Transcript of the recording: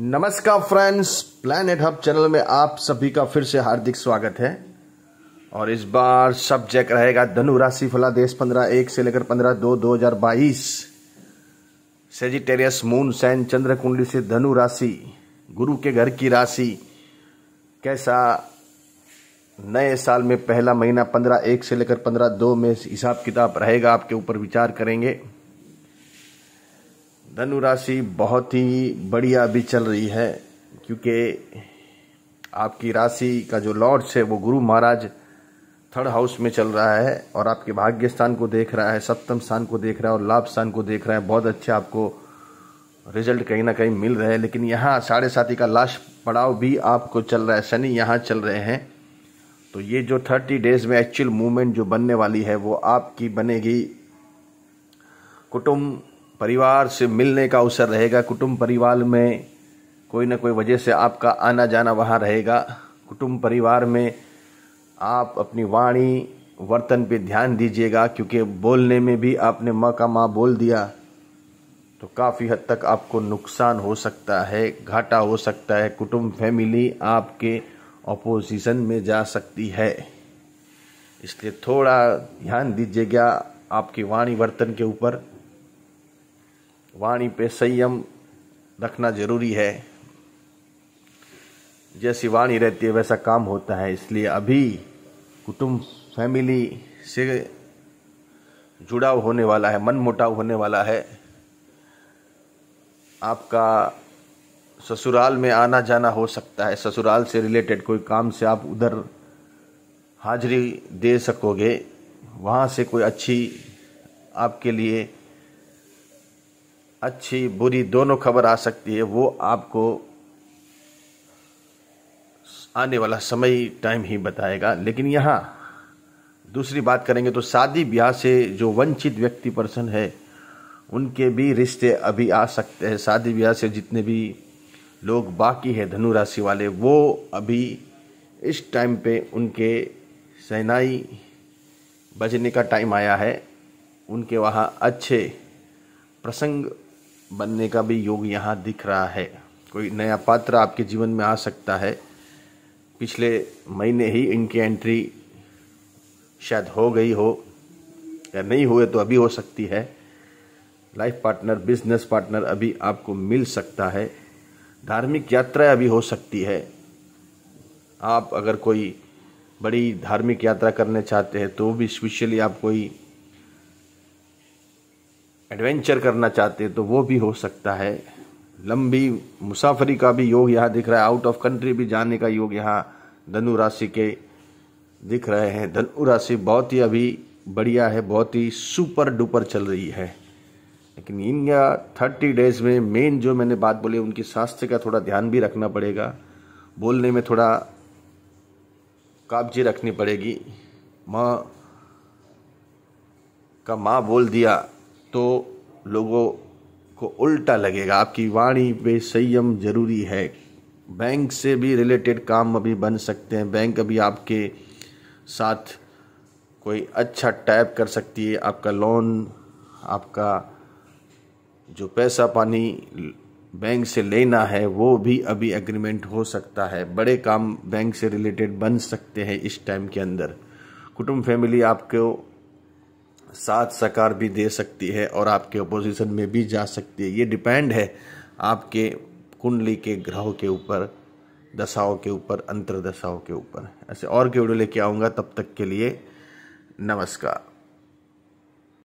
नमस्कार friends planet hub channel में आप सभी का फिर से हार्दिक स्वागत है और इस बार सब्जेक्ट रहेगा धनु राशि फलादेश पंद्रह एक से लेकर पंद्रह दो दो हजार बाईस सेजिटेरियस मून सैन चंद्र कुंडली से धनु राशि गुरु के घर की राशि कैसा नए साल में पहला महीना पंद्रह एक से लेकर पंद्रह दो में हिसाब किताब रहेगा आपके ऊपर विचार करेंगे धनु राशि बहुत ही बढ़िया अभी चल रही है क्योंकि आपकी राशि का जो लॉर्ड्स है वो गुरु महाराज थर्ड हाउस में चल रहा है और आपके भाग्य स्थान को देख रहा है सप्तम स्थान को देख रहा है और लाभ स्थान को देख रहा है बहुत अच्छे आपको रिजल्ट कहीं ना कहीं मिल रहे हैं लेकिन यहाँ साढ़े साथी का लास्ट पड़ाव भी आपको चल रहा है शनि यहाँ चल रहे हैं तो ये जो थर्टी डेज में एक्चुअल मूवमेंट जो बनने वाली है वो आपकी बनेगी कुटुंब परिवार से मिलने का अवसर रहेगा कुटुंब परिवार में कोई ना कोई वजह से आपका आना जाना वहाँ रहेगा कुटुंब परिवार में आप अपनी वाणी वर्तन पे ध्यान दीजिएगा क्योंकि बोलने में भी आपने माँ का माँ बोल दिया तो काफ़ी हद तक आपको नुकसान हो सकता है घाटा हो सकता है कुटुंब फैमिली आपके अपोजिशन में जा सकती है इसलिए थोड़ा ध्यान दीजिएगा आपकी वाणी वर्तन के ऊपर वाणी पे संयम रखना जरूरी है जैसी वाणी रहती है वैसा काम होता है इसलिए अभी कुटुंब फैमिली से जुड़ाव होने वाला है मन मोटाव होने वाला है आपका ससुराल में आना जाना हो सकता है ससुराल से रिलेटेड कोई काम से आप उधर हाजिरी दे सकोगे वहाँ से कोई अच्छी आपके लिए अच्छी बुरी दोनों खबर आ सकती है वो आपको आने वाला समय टाइम ही बताएगा लेकिन यहाँ दूसरी बात करेंगे तो शादी ब्याह से जो वंचित व्यक्ति पर्सन है उनके भी रिश्ते अभी आ सकते हैं शादी ब्याह से जितने भी लोग बाकी है धनु राशि वाले वो अभी इस टाइम पे उनके सहनाई बजने का टाइम आया है उनके वहाँ अच्छे प्रसंग बनने का भी योग यहाँ दिख रहा है कोई नया पात्र आपके जीवन में आ सकता है पिछले महीने ही इनकी एंट्री शायद हो गई हो या नहीं हुए तो अभी हो सकती है लाइफ पार्टनर बिजनेस पार्टनर अभी आपको मिल सकता है धार्मिक यात्रा अभी हो सकती है आप अगर कोई बड़ी धार्मिक यात्रा करने चाहते हैं तो भी स्पेशली आप कोई एडवेंचर करना चाहते तो वो भी हो सकता है लंबी मुसाफरी का भी योग यहाँ दिख रहा है आउट ऑफ कंट्री भी जाने का योग यहाँ धनु राशि के दिख रहे हैं धनु राशि बहुत ही अभी बढ़िया है बहुत ही सुपर डुपर चल रही है लेकिन इन या थर्टी डेज में मेन जो मैंने बात बोली उनकी स्वास्थ्य का थोड़ा ध्यान भी रखना पड़ेगा बोलने में थोड़ा काबजी रखनी पड़ेगी माँ का माँ बोल दिया तो लोगों को उल्टा लगेगा आपकी वाणी पे संयम जरूरी है बैंक से भी रिलेटेड काम अभी बन सकते हैं बैंक अभी आपके साथ कोई अच्छा टैप कर सकती है आपका लोन आपका जो पैसा पानी बैंक से लेना है वो भी अभी एग्रीमेंट हो सकता है बड़े काम बैंक से रिलेटेड बन सकते हैं इस टाइम के अंदर कुटुंब फैमिली आपको साथ सरकार भी दे सकती है और आपके अपोजिशन में भी जा सकती है ये डिपेंड है आपके कुंडली के ग्रहों के ऊपर दशाओं के ऊपर अंतर दशाओं के ऊपर ऐसे और के वीडियो लेके आऊँगा तब तक के लिए नमस्कार